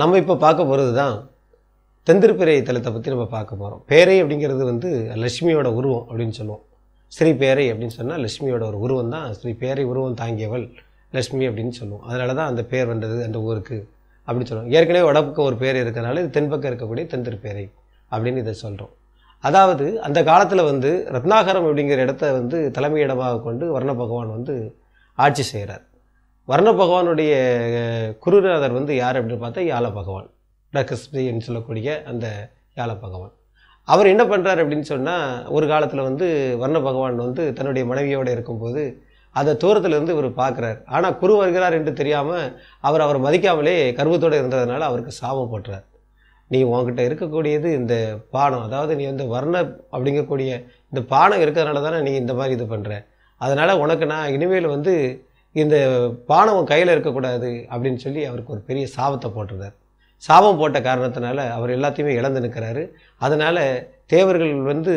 நம்ம இப்போ பார்க்க போகிறது தான் தெந்திருப்பிறை தலத்தை பற்றி நம்ம பார்க்க போகிறோம் பேரை அப்படிங்கிறது வந்து லட்சுமியோட உருவம் அப்படின்னு சொல்லுவோம் ஸ்ரீ பேரை அப்படின்னு சொன்னால் லட்சுமியோட ஒரு உருவம் தான் ஸ்ரீ பேரை உருவம் தாங்கியவள் லட்சுமி அப்படின்னு சொல்லுவோம் அதனால தான் அந்த பேர் வந்தது அந்த ஊருக்கு அப்படின்னு சொல்லுவோம் ஏற்கனவே வடப்புக்கு ஒரு பேர் இருக்கிறனால இது தென்பக்கம் இருக்கக்கூடிய தெந்திருப்பேரை அப்படின்னு இதை சொல்கிறோம் அதாவது அந்த காலத்தில் வந்து ரத்னாகரம் அப்படிங்கிற இடத்த வந்து தலைமையிடமாக கொண்டு வர்ண பகவான் வந்து ஆட்சி செய்கிறார் வர்ண பகவானுடைய குருநாதர் வந்து யார் அப்படின்னு பார்த்தா யாழ பகவான் டகஸ்மின்னு சொல்லக்கூடிய அந்த யாழ பகவான் அவர் என்ன பண்ணுறார் அப்படின்னு சொன்னால் ஒரு காலத்தில் வந்து வர்ண பகவான் வந்து தன்னுடைய மனைவியோடு இருக்கும்போது அதை தூரத்துலேருந்து இவர் பார்க்குறார் ஆனால் குரு வருகிறார் என்று தெரியாமல் அவர் அவர் மதிக்காமலே கர்வத்தோடு இருந்ததுனால அவருக்கு சாபம் போட்டுறார் நீ உங்ககிட்ட இருக்கக்கூடியது இந்த பானம் அதாவது நீ வந்து வர்ண அப்படிங்கக்கூடிய இந்த பானம் இருக்கிறதுனால தானே நீ இந்த மாதிரி இது பண்ணுற அதனால் உனக்கு நான் இனிமேல் வந்து இந்த பானவம் கையில் இருக்கக்கூடாது அப்படின்னு சொல்லி அவருக்கு ஒரு பெரிய சாபத்தை போட்டிருந்தார் சாபம் போட்ட காரணத்தினால அவர் எல்லாத்தையுமே இழந்து நிற்கிறாரு அதனால் தேவர்கள் வந்து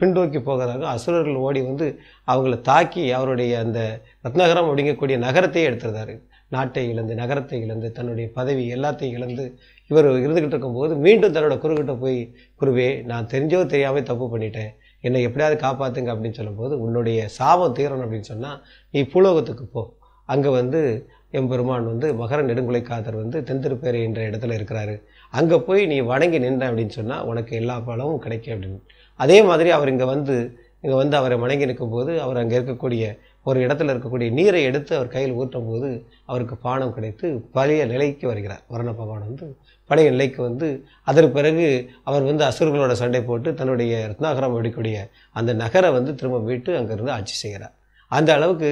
பின்தோக்கி போகிறாங்க அசுரர்கள் ஓடி வந்து அவங்கள தாக்கி அவருடைய அந்த ரத்னகரம் அப்படிங்கக்கூடிய நகரத்தையே எடுத்துருந்தாரு நாட்டை இழந்து நகரத்தை இழந்து தன்னுடைய பதவி எல்லாத்தையும் இழந்து இவர் இருந்துக்கிட்டு இருக்கும்போது மீண்டும் தன்னோட குறுக்கிட்ட போய் குருவே நான் தெரிஞ்சோ தெரியாமல் தப்பு பண்ணிட்டேன் என்னை எப்படியாவது காப்பாற்றுங்க அப்படின்னு சொல்லும்போது உன்னுடைய சாபம் தீரணும் அப்படின்னு சொன்னால் நீ பூலோகத்துக்கு போ அங்கே வந்து எம்பெருமான் வந்து மகர நெடுங்குலை வந்து தென்திருப்பேரி என்ற இடத்துல இருக்கிறாரு அங்கே போய் நீ வணங்கி நின்ற அப்படின்னு சொன்னால் உனக்கு எல்லா பலமும் கிடைக்கும் அப்படின்னு அதே மாதிரி அவர் இங்கே வந்து இங்கே வந்து அவரை வணங்கி நிற்கும்போது அவர் அங்கே இருக்கக்கூடிய ஒரு இடத்துல இருக்கக்கூடிய நீரை எடுத்து அவர் கையில் ஊற்றும் போது அவருக்கு பானம் கிடைத்து பழைய நிலைக்கு வருகிறார் வரண பகவான் வந்து பழைய நிலைக்கு வந்து அதற்கு பிறகு அவர் வந்து அசுர்களோட சண்டை போட்டு தன்னுடைய ரத்னாகரம் அப்படிக்கூடிய அந்த நகரை வந்து திரும்ப மீட்டு அங்கேருந்து ஆட்சி செய்கிறார் அந்த அளவுக்கு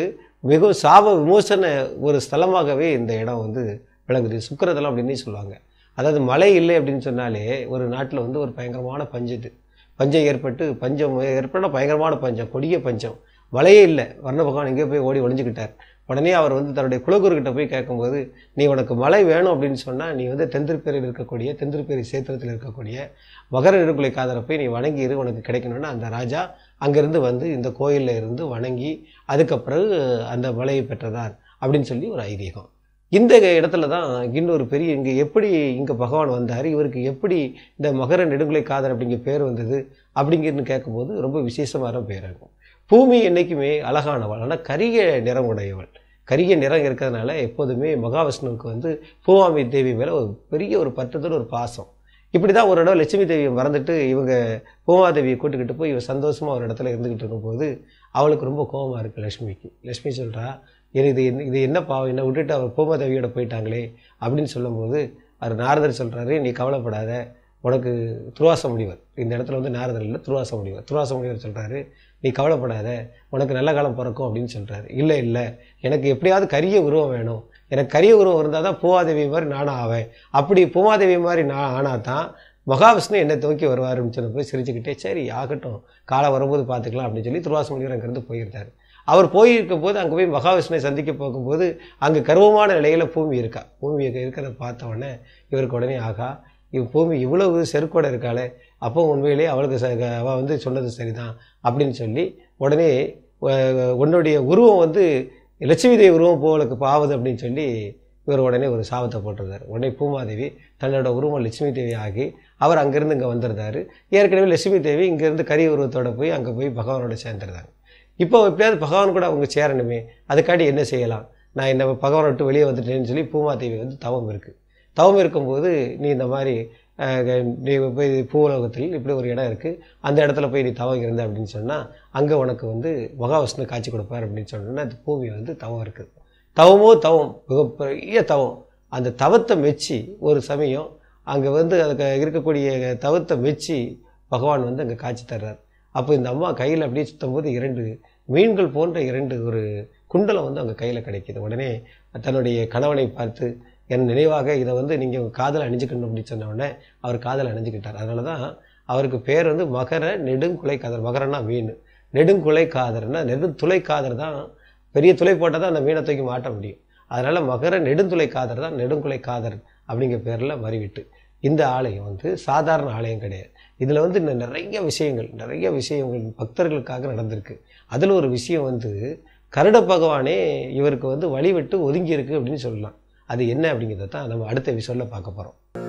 மிகவும் சாப விமோசன ஒரு ஸ்தலமாகவே இந்த இடம் வந்து விளங்குது சுக்கரதலம் அப்படின்னு சொல்லுவாங்க அதாவது மழை இல்லை அப்படின்னு சொன்னாலே ஒரு நாட்டில் வந்து ஒரு பயங்கரமான பஞ்சு பஞ்சம் ஏற்பட்டு பஞ்சம் ஏற்பட பயங்கரமான பஞ்சம் கொடிய பஞ்சம் வலையே இல்லை வர்ண பகவான் போய் ஓடி ஒழிஞ்சுக்கிட்டார் உடனே அவர் வந்து தன்னுடைய குலகுருக்கிட்ட போய் கேட்கும்போது நீ உனக்கு மழை வேணும் அப்படின்னு சொன்னால் நீ வந்து தெந்திருப்பேரில் இருக்கக்கூடிய தெந்திருப்பேரி சேத்திரத்தில் இருக்கக்கூடிய மகர நெருக்குலை காதரை போய் நீ வணங்கி இரு உனக்கு கிடைக்கணும்னு அந்த ராஜா அங்கேருந்து வந்து இந்த கோயிலில் இருந்து வணங்கி அதுக்கப்புறம் அந்த மலையை பெற்றதார் அப்படின்னு சொல்லி ஒரு ஐதீகம் இந்த இடத்துல தான் இன்னொரு பெரிய இங்கே எப்படி இங்கே பகவான் வந்தார் இவருக்கு எப்படி இந்த மகர நெடுங்குலை காதல் அப்படிங்கிற பேர் வந்தது அப்படிங்கிறன்னு கேட்கும்போது ரொம்ப விசேஷமான பேராகும் பூமி என்றைக்குமே அழகானவள் ஆனால் கரிய நிறம் உடையவள் கரிய நிறம் இருக்கிறதுனால எப்போதுமே மகாவிஷ்ணுவுக்கு வந்து பூவாமி தேவி மேலே ஒரு பெரிய ஒரு பற்றத்தோடு ஒரு பாசம் இப்படி தான் ஒரு இடம் லட்சுமி தேவியை மறந்துட்டு இவங்க பூமாதேவியை கூட்டுக்கிட்டு போய் இவன் சந்தோஷமாக ஒரு இடத்துல இருந்துக்கிட்டு இருக்கும்போது அவளுக்கு ரொம்ப கோபமாக இருக்குது லட்சுமிக்கு லட்சுமி சொல்கிறா எனக்கு இது என்ன இது என்ன பாவம் என்ன விட்டுட்டு அவர் பூமாதேவியோட போயிட்டாங்களே அப்படின்னு சொல்லும்போது அவர் நாரதர் சொல்கிறாரு நீ கவலைப்படாத உனக்கு துருவாச முடிவர் இந்த இடத்துல வந்து நாரதர் இல்லை துருவாச முடிவர் துருவாச முடிவர் சொல்கிறாரு நீ கவலைப்படாத உனக்கு நல்ல காலம் பிறக்கும் அப்படின்னு சொல்கிறாரு இல்லை இல்லை எனக்கு எப்படியாவது கரிய உருவம் வேணும் எனக்கு கரிய உருவம் இருந்தால் தான் பூவாதேவி மாதிரி நானும் ஆவேன் அப்படி பூமாதேவி மாதிரி நான் ஆனால் தான் மகாவிஷ்ணு என்னை தூக்கி வருவாருன்னு சொன்ன போய் சிரிச்சுக்கிட்டே சரி ஆகட்டும் காலை வரும்போது பார்த்துக்கலாம் அப்படின்னு சொல்லி திருவாசமணியர் அங்கேருந்து போயிருந்தார் அவர் போயிருக்கும் போது அங்கே போய் மகாவிஷ்ணுவை சந்திக்க போகும்போது அங்கே கர்வமான நிலையில் பூமி இருக்கா பூமி இருக்கிறத பார்த்த உடனே இவருக்கு உடனே ஆகா இவ் பூமி இவ்வளவு செருக்கோட இருக்காளே அப்போ உண்மையிலேயே அவளுக்கு ச அவள் வந்து சொன்னது சரிதான் அப்படின்னு சொல்லி உடனே உன்னுடைய உருவம் வந்து லட்சுமிதேவி உருவம் போவளுக்கு பாவது அப்படின்னு சொல்லி இவர் உடனே ஒரு சாபத்தை போட்டிருந்தார் உடனே பூமாதேவி தன்னோட உருவம் லட்சுமி தேவி ஆகி அவர் அங்கேருந்து இங்கே வந்திருந்தார் ஏற்கனவே லட்சுமி தேவி இங்கேருந்து கரி உருவத்தோடு போய் அங்கே போய் பகவானோட சேர்ந்துருந்தாங்க இப்போ எப்படியாவது பகவான் கூட அவங்க சேரணுமே அதுக்காடி என்ன செய்யலாம் நான் இந்த பகவான் விட்டு வெளியே வந்துட்டேன்னு சொல்லி பூமாதேவி வந்து தவம் இருக்குது தவம் இருக்கும்போது நீ இந்த மாதிரி நீ போய் பூலோகத்தில் இப்படி ஒரு இடம் இருக்குது அந்த இடத்துல போய் நீ தவம் இருந்த அப்படின்னு சொன்னால் அங்கே உனக்கு வந்து மகாவிஷ்ணு காட்சி கொடுப்பார் அப்படின்னு சொன்னோன்னா அந்த பூமி வந்து தவம் இருக்குது தவமோ தவம் மிகப்பெரிய தவம் அந்த தவத்தை மெச்சி ஒரு சமயம் அங்கே வந்து அதுக்கு இருக்கக்கூடிய தவத்தை மெச்சி பகவான் வந்து அங்கே காட்சி தர்றார் அப்போ இந்த அம்மா கையில் அப்படியே சுத்தும் போது இரண்டு மீன்கள் போன்ற இரண்டு ஒரு குண்டலம் வந்து அவங்க கையில் கிடைக்கிது உடனே தன்னுடைய கணவனை பார்த்து என் நினைவாக இதை வந்து நீங்கள் காதல் அணிஞ்சுக்கணும் அப்படின்னு சொன்ன அவர் காதல் அணிஞ்சுக்கிட்டார் அதனால தான் அவருக்கு பேர் வந்து மகர நெடுங்குலை காதர் மகரன்னா மீன் நெடுங்குலை காதர்னா நெடுந்துளை காதர் தான் பெரிய துளை போட்டால் தான் அந்த மீனை தூக்கி மாட்ட முடியும் அதனால் மகர நெடுந்துளை காதர் தான் நெடுங்குலை காதர் அப்படிங்கிற பேரில் மறிவிட்டு இந்த ஆலயம் வந்து சாதாரண ஆலயம் கிடையாது இதில் வந்து இன்னும் நிறைய விஷயங்கள் நிறைய விஷயங்கள் பக்தர்களுக்காக நடந்திருக்கு அதில் ஒரு விஷயம் வந்து கருட பகவானே இவருக்கு வந்து வழிவிட்டு ஒதுங்கியிருக்கு அப்படின்னு சொல்லலாம் அது என்ன அப்படிங்கிறத தான் நம்ம அடுத்த எபிசோடில் பார்க்க போகிறோம்